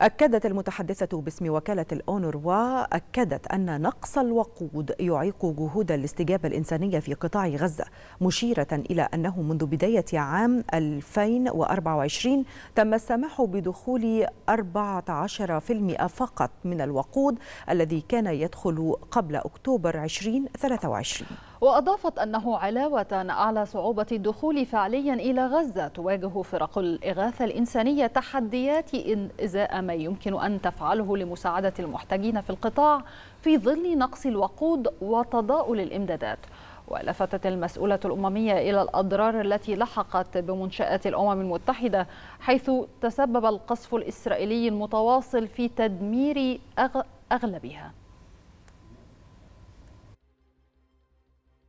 أكدت المتحدثة باسم وكالة الأونروا أكدت أن نقص الوقود يعيق جهود الاستجابة الإنسانية في قطاع غزة مشيرة إلى أنه منذ بداية عام 2024 تم السماح بدخول 14% فقط من الوقود الذي كان يدخل قبل أكتوبر 2023 وأضافت أنه علاوة على صعوبة الدخول فعليا إلى غزة تواجه فرق الإغاثة الإنسانية تحديات إزاء ما يمكن أن تفعله لمساعدة المحتاجين في القطاع في ظل نقص الوقود وتضاؤل الإمدادات ولفتت المسؤولة الأممية إلى الأضرار التي لحقت بمنشآت الأمم المتحدة حيث تسبب القصف الإسرائيلي المتواصل في تدمير أغلبها